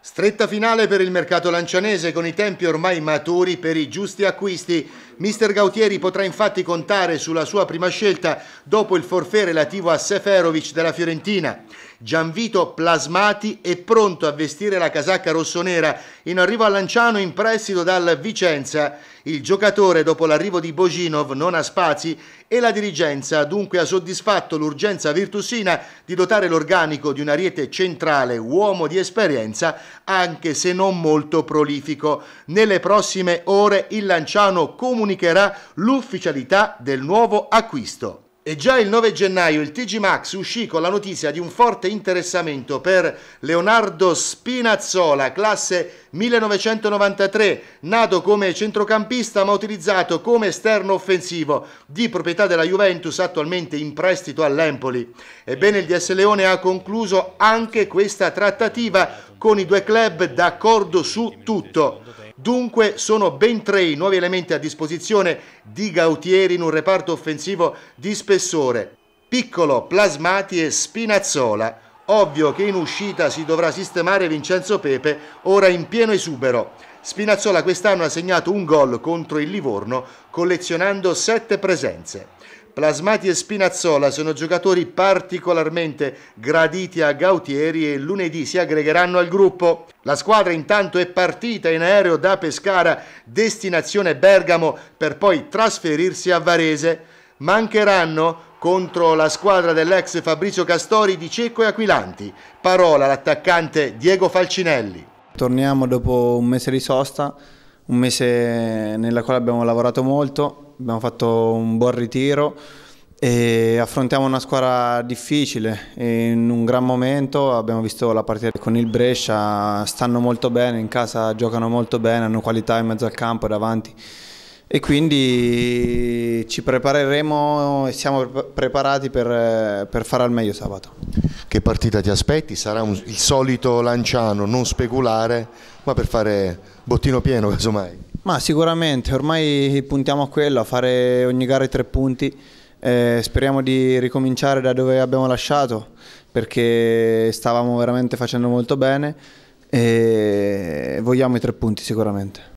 Stretta finale per il mercato lancianese con i tempi ormai maturi per i giusti acquisti. Mister Gautieri potrà infatti contare sulla sua prima scelta dopo il forfè relativo a Seferovic della Fiorentina. Gianvito plasmati è pronto a vestire la casacca rossonera in arrivo a Lanciano in prestito dal Vicenza. Il giocatore dopo l'arrivo di Boginov non ha spazi e la dirigenza dunque ha soddisfatto l'urgenza virtusina di dotare l'organico di una ariete centrale uomo di esperienza anche se non molto prolifico. Nelle prossime ore il Lanciano comunica comunicherà l'ufficialità del nuovo acquisto. E già il 9 gennaio il TG Max uscì con la notizia di un forte interessamento per Leonardo Spinazzola, classe 1993, nato come centrocampista ma utilizzato come esterno offensivo, di proprietà della Juventus attualmente in prestito all'Empoli. Ebbene il DS Leone ha concluso anche questa trattativa con i due club d'accordo su tutto. Dunque sono ben tre i nuovi elementi a disposizione di Gautieri in un reparto offensivo di spessore. Piccolo, Plasmati e Spinazzola. Ovvio che in uscita si dovrà sistemare Vincenzo Pepe, ora in pieno esubero. Spinazzola quest'anno ha segnato un gol contro il Livorno collezionando sette presenze. Plasmati e Spinazzola sono giocatori particolarmente graditi a Gautieri e lunedì si aggregheranno al gruppo. La squadra intanto è partita in aereo da Pescara, destinazione Bergamo, per poi trasferirsi a Varese. Mancheranno contro la squadra dell'ex Fabrizio Castori di Cecco e Aquilanti. Parola l'attaccante Diego Falcinelli. Torniamo dopo un mese di sosta, un mese nella quale abbiamo lavorato molto, abbiamo fatto un buon ritiro e affrontiamo una squadra difficile in un gran momento abbiamo visto la partita con il Brescia stanno molto bene in casa giocano molto bene hanno qualità in mezzo al campo e davanti e quindi ci prepareremo e siamo preparati per, per, fare al meglio sabato. Che partita ti aspetti? Sarà un, il solito lanciano, non speculare, ma per fare bottino pieno casomai? Ma sicuramente, ormai puntiamo a quello, a fare ogni gara i tre punti. Eh, speriamo di ricominciare da dove abbiamo lasciato perché stavamo veramente facendo molto bene e vogliamo i tre punti sicuramente.